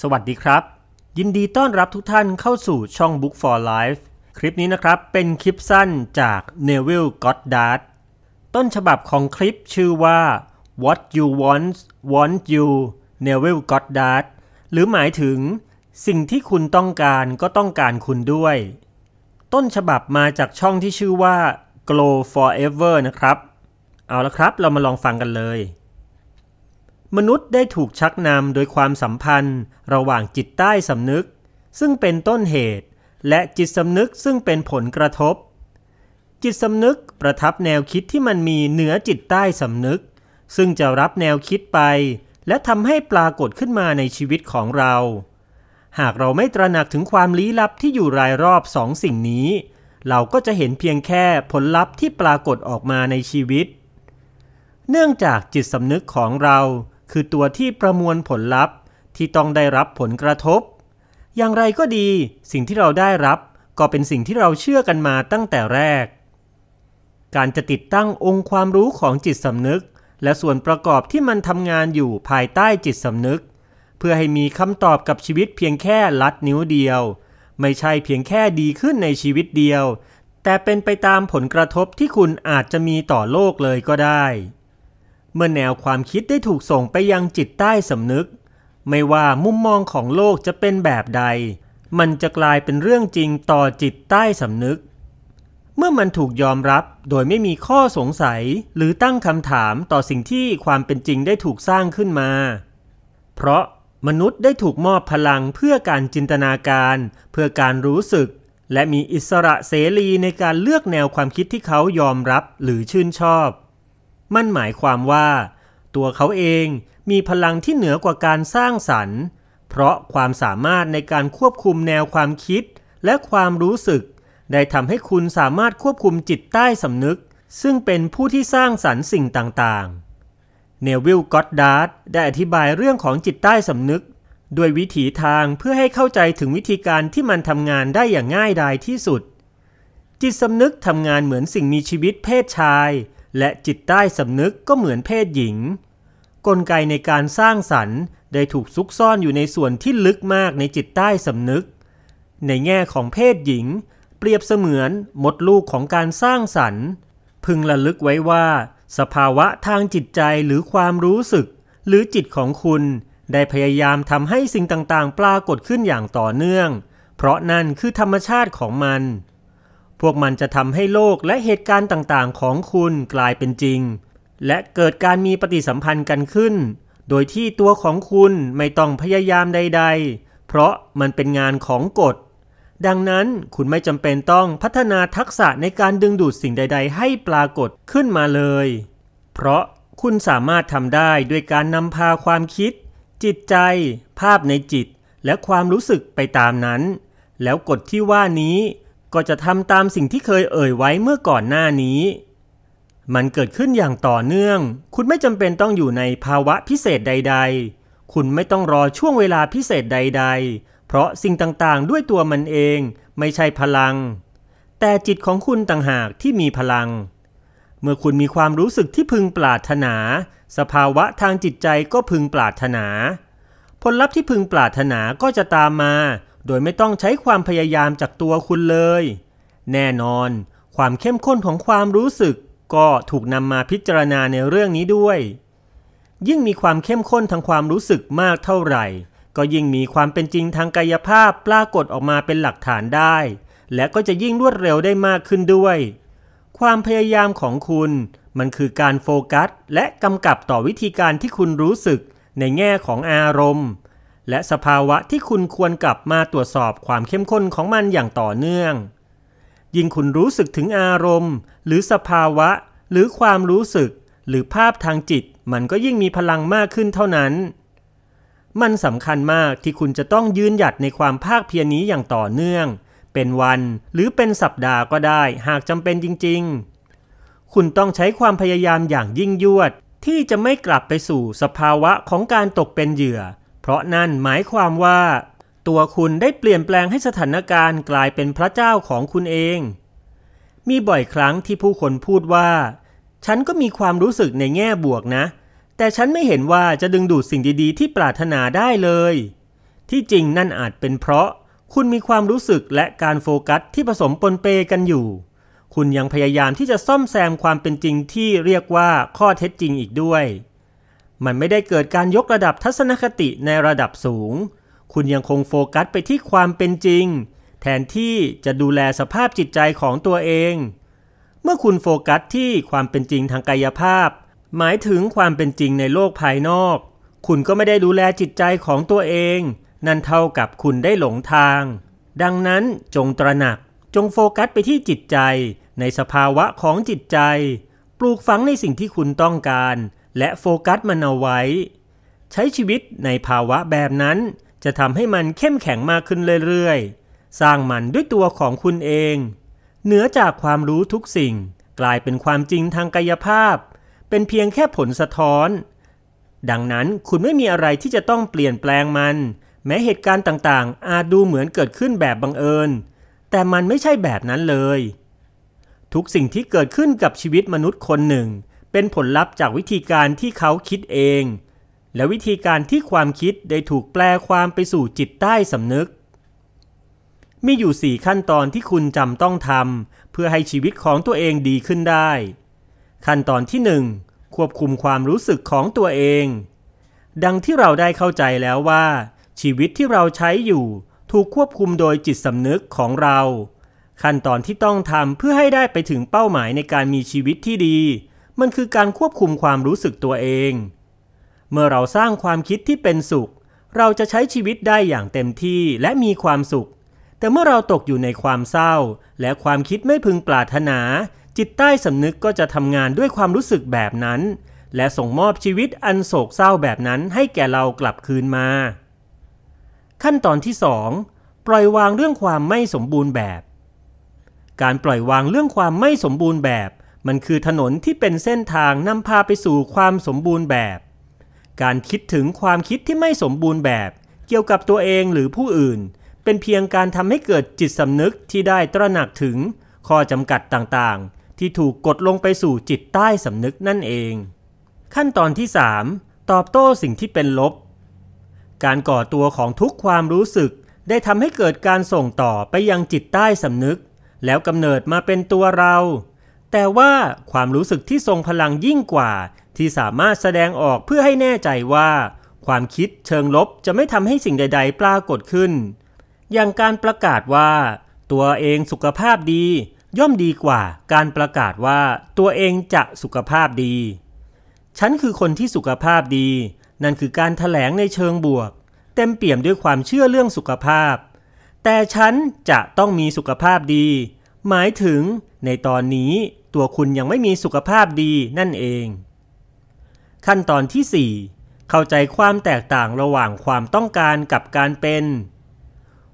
สวัสดีครับ ยินดีต้อนรับทุกท่านเข้าสู่ช่อง Book for Life คลิปนี้นะครับเป็นคลิปสั้นจาก Neville Goddard ต้นฉบับของคลิปชื่อว่า What you want want you Neville Goddard หรือหมายถึงสิ่งที่คุณต้องการก็ต้องการคุณด้วย ต้นฉบับมาจากช่องที่ชื่อว่า Glow Forever นะครับ เอาละครับเรามาลองฟังกันเลยมนุษย์ได้ถูกชักนำโดยความสัมพันธ์ ระหว่างจิตใต้สำนึก ซึ่งเป็นต้นเหตุ และจิตสำนึกซึ่งเป็นผลกระทบ จิตสำนึกประทับแนวคิดที่มันมีเหนือจิตใต้สำนึก ซึ่งจะรับแนวคิดไป และทำให้ปรากฏขึ้นมาในชีวิตของเรา หากเราไม่ตระหนักถึงความลี้ลับ ที่อยู่รายรอบสองสิ่งนี้ เราก็จะเห็นเพียงแค่ผลลัพธ์ที่ปรากฏออกมาในชีวิต เนื่องจากจิตสำนึกของเราคือตัวที่ประมวลผลลัพธ์ ที่ต้องได้รับผลกระทบ อย่างไรก็ดี สิ่งที่เราได้รับก็เป็นสิ่งที่เราเชื่อกันมาตั้งแต่แรก การจะติดตั้งองค์ความรู้ของจิตสำนึก และส่วนประกอบที่มันทำงานอยู่ภายใต้จิตสำนึก เพื่อให้มีคำตอบกับชีวิตเพียงแค่ลัดนิ้วเดียว ไม่ใช่เพียงแค่ดีขึ้นในชีวิตเดียว แต่เป็นไปตามผลกระทบที่คุณอาจจะมีต่อโลกเลยก็ได้เมื่อแนวความคิดได้ถูกส่งไปยังจิตใต้สำนึก ไม่ว่ามุมมองของโลกจะเป็นแบบใด มันจะกลายเป็นเรื่องจริงต่อจิตใต้สำนึก เมื่อมันถูกยอมรับโดยไม่มีข้อสงสัยหรือตั้งคำถามต่อสิ่งที่ความเป็นจริงได้ถูกสร้างขึ้นมา เพราะมนุษย์ได้ถูกมอบพลังเพื่อการจินตนาการ เพื่อการรู้สึก และมีอิสระเสรีในการเลือกแนวความคิดที่เขายอมรับหรือชื่นชอบมันหมายความว่า ตัวเขาเองมีพลังที่เหนือกว่าการสร้างสรรค์ เพราะความสามารถในการควบคุมแนวความคิดและความรู้สึก ได้ทำให้คุณสามารถควบคุมจิตใต้สำนึก ซึ่งเป็นผู้ที่สร้างสรรค์สิ่งต่างๆเนวิลก็อดดาร์ดได้อธิบายเรื่องของจิตใต้สำนึกด้วยวิถีทางเพื่อให้เข้าใจถึงวิธีการที่มันทำงานได้อย่างง่ายดายที่สุด จิตสำนึกทำงานเหมือนสิ่งมีชีวิตเพศชายและจิตใต้สำนึกก็เหมือนเพศหญิง กลไกในการสร้างสรรค์ได้ถูกซุกซ่อนอยู่ในส่วนที่ลึกมากในจิตใต้สำนึก ในแง่ของเพศหญิง เปรียบเสมือนมดลูกของการสร้างสรรค์ พึงระลึกไว้ว่า สภาวะทางจิตใจหรือความรู้สึก หรือจิตของคุณ ได้พยายามทำให้สิ่งต่างๆ ปรากฏขึ้นอย่างต่อเนื่อง เพราะนั่นคือธรรมชาติของมันพวกมันจะทำให้โลกและเหตุการณ์ต่างๆของคุณกลายเป็นจริง และเกิดการมีปฏิสัมพันธ์กันขึ้น โดยที่ตัวของคุณไม่ต้องพยายามใดๆ เพราะมันเป็นงานของกฎ ดังนั้นคุณไม่จำเป็นต้องพัฒนาทักษะในการดึงดูดสิ่งใดๆให้ปรากฏขึ้นมาเลย เพราะคุณสามารถทำได้ด้วยการนำพาความคิด จิตใจ ภาพในจิต และความรู้สึกไปตามนั้น แล้วกฎที่ว่านี้ก็จะทำตามสิ่งที่เคยเอ่ยไว้เมื่อก่อนหน้านี้ มันเกิดขึ้นอย่างต่อเนื่อง คุณไม่จำเป็นต้องอยู่ในภาวะพิเศษใดๆ คุณไม่ต้องรอช่วงเวลาพิเศษใดๆ เพราะสิ่งต่างๆ ด้วยตัวมันเอง ไม่ใช่พลัง แต่จิตของคุณต่างหากที่มีพลัง เมื่อคุณมีความรู้สึกที่พึงปรารถนา สภาวะทางจิตใจก็พึงปรารถนา ผลลัพธ์ที่พึงปรารถนาก็จะตามมาโดยไม่ต้องใช้ความพยายามจากตัวคุณเลย แน่นอน ความเข้มข้นของความรู้สึกก็ถูกนำมาพิจารณาในเรื่องนี้ด้วย ยิ่งมีความเข้มข้นทางความรู้สึกมากเท่าไหร่ ก็ยิ่งมีความเป็นจริงทางกายภาพปรากฏออกมาเป็นหลักฐานได้ และก็จะยิ่งรวดเร็วได้มากขึ้นด้วย ความพยายามของคุณมันคือการโฟกัส และกำกับต่อวิธีการที่คุณรู้สึก ในแง่ของอารมณ์และสภาวะที่คุณควรกลับมาตรวจสอบความเข้มข้นของมันอย่างต่อเนื่อง ยิ่งคุณรู้สึกถึงอารมณ์ หรือสภาวะ หรือความรู้สึก หรือภาพทางจิตมันก็ยิ่งมีพลังมากขึ้นเท่านั้น มันสำคัญมากที่คุณจะต้องยืนหยัดในความภาคเพียรนี้อย่างต่อเนื่อง เป็นวันหรือเป็นสัปดาห์ก็ได้หากจำเป็นจริง ๆ คุณต้องใช้ความพยายามอย่างยิ่งยวด ที่จะไม่กลับไปสู่สภาวะของการตกเป็นเหยื่อเพราะนั่นหมายความว่า ตัวคุณได้เปลี่ยนแปลงให้สถานการณ์กลายเป็นพระเจ้าของคุณเอง มีบ่อยครั้งที่ผู้คนพูดว่าฉันก็มีความรู้สึกในแง่บวกนะ แต่ฉันไม่เห็นว่าจะดึงดูดสิ่งดีๆ ที่ปรารถนาได้เลย ที่จริงนั่นอาจเป็นเพราะคุณมีความรู้สึกและการโฟกัสที่ผสมปนเปกันอยู่ คุณยังพยายามที่จะซ่อมแซมความเป็นจริงที่เรียกว่าข้อเท็จจริงอีกด้วยมันไม่ได้เกิดการยกระดับทัศนคติในระดับสูง คุณยังคงโฟกัสไปที่ความเป็นจริง แทนที่จะดูแลสภาพจิตใจของตัวเอง เมื่อคุณโฟกัสที่ความเป็นจริงทางกายภาพ หมายถึงความเป็นจริงในโลกภายนอก คุณก็ไม่ได้ดูแลจิตใจของตัวเอง นั่นเท่ากับคุณได้หลงทาง ดังนั้นจงตระหนักจงโฟกัสไปที่จิตใจ ในสภาวะของจิตใจ ปลูกฝังในสิ่งที่คุณต้องการและโฟกัสมันเอาไว้ ใช้ชีวิตในภาวะแบบนั้น จะทำให้มันเข้มแข็งมากขึ้นเรื่อยๆ สร้างมันด้วยตัวของคุณเองเหนือจากความรู้ทุกสิ่ง กลายเป็นความจริงทางกายภาพ เป็นเพียงแค่ผลสะท้อน ดังนั้นคุณไม่มีอะไรที่จะต้องเปลี่ยนแปลงมัน แม้เหตุการณ์ต่างๆอาจดูเหมือนเกิดขึ้นแบบบังเอิญ แต่มันไม่ใช่แบบนั้นเลย ทุกสิ่งที่เกิดขึ้นกับชีวิตมนุษย์คนหนึ่งเป็นผลลัพธ์จากวิธีการที่เขาคิดเอง และวิธีการที่ความคิดได้ถูกแปลความไปสู่จิตใต้สำนึก มีอยู่ 4 ขั้นตอนที่คุณจำต้องทำเพื่อให้ชีวิตของตัวเองดีขึ้นได้ ขั้นตอนที่ 1 ควบคุมความรู้สึกของตัวเอง ดังที่เราได้เข้าใจแล้วว่า ชีวิตที่เราใช้อยู่ ถูกควบคุมโดยจิตสำนึกของเรา ขั้นตอนที่ต้องทำเพื่อให้ได้ไปถึงเป้าหมายในการมีชีวิตที่ดีมันคือการควบคุมความรู้สึกตัวเอง เมื่อเราสร้างความคิดที่เป็นสุข เราจะใช้ชีวิตได้อย่างเต็มที่และมีความสุข แต่เมื่อเราตกอยู่ในความเศร้า และความคิดไม่พึงปรารถนา จิตใต้สำนึกก็จะทำงานด้วยความรู้สึกแบบนั้น และส่งมอบชีวิตอันโศกเศร้าแบบนั้นให้แก่เรากลับคืนมา ขั้นตอนที่ 2 ปล่อยวางเรื่องความไม่สมบูรณ์แบบ การปล่อยวางเรื่องความไม่สมบูรณ์แบบมันคือถนนที่เป็นเส้นทางนำพาไปสู่ความสมบูรณ์แบบ การคิดถึงความคิดที่ไม่สมบูรณ์แบบ เกี่ยวกับตัวเองหรือผู้อื่น เป็นเพียงการทำให้เกิดจิตสำนึกที่ได้ตระหนักถึง ข้อจำกัดต่างๆ ที่ถูกกดลงไปสู่จิตใต้สำนึกนั่นเอง ขั้นตอนที่3ตอบโต้สิ่งที่เป็นลบ การก่อตัวของทุกความรู้สึก ได้ทำให้เกิดการส่งต่อไปยังจิตใต้สำนึก แล้วกำเนิดมาเป็นตัวเราแต่ว่าความรู้สึกที่ทรงพลังยิ่งกว่า ที่สามารถแสดงออกเพื่อให้แน่ใจว่า ความคิดเชิงลบจะไม่ทำให้สิ่งใด ๆ ปรากฏขึ้น อย่างการประกาศว่า ตัวเองสุขภาพดี ย่อมดีกว่าการประกาศว่า ตัวเองจะสุขภาพดี ฉันคือคนที่สุขภาพดี นั่นคือการถแถลงในเชิงบวก เต็มเปี่ยมด้วยความเชื่อเรื่องสุขภาพ แต่ฉันจะต้องมีสุขภาพดี หมายถึง ในตอนนี้ตัวคุณยังไม่มีสุขภาพดีนั่นเอง ขั้นตอนที่ 4 เข้าใจความแตกต่างระหว่างความต้องการกับการเป็น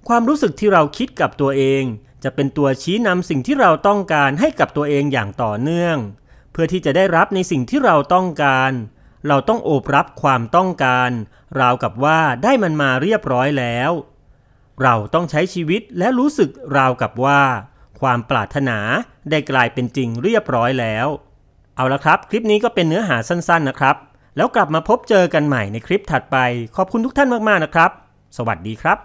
ความรู้สึกที่เราคิดกับตัวเอง จะเป็นตัวชี้นำสิ่งที่เราต้องการให้กับตัวเองอย่างต่อเนื่อง เพื่อที่จะได้รับในสิ่งที่เราต้องการ เราต้องโอบรับความต้องการ ราวกับว่าได้มันมาเรียบร้อยแล้ว เราต้องใช้ชีวิตและรู้สึกราวกับว่าความปรารถนาได้กลายเป็นจริงเรียบร้อยแล้ว เอาละครับ คลิปนี้ก็เป็นเนื้อหาสั้นๆนะครับ แล้วกลับมาพบเจอกันใหม่ในคลิปถัดไป ขอบคุณทุกท่านมากๆนะครับ สวัสดีครับ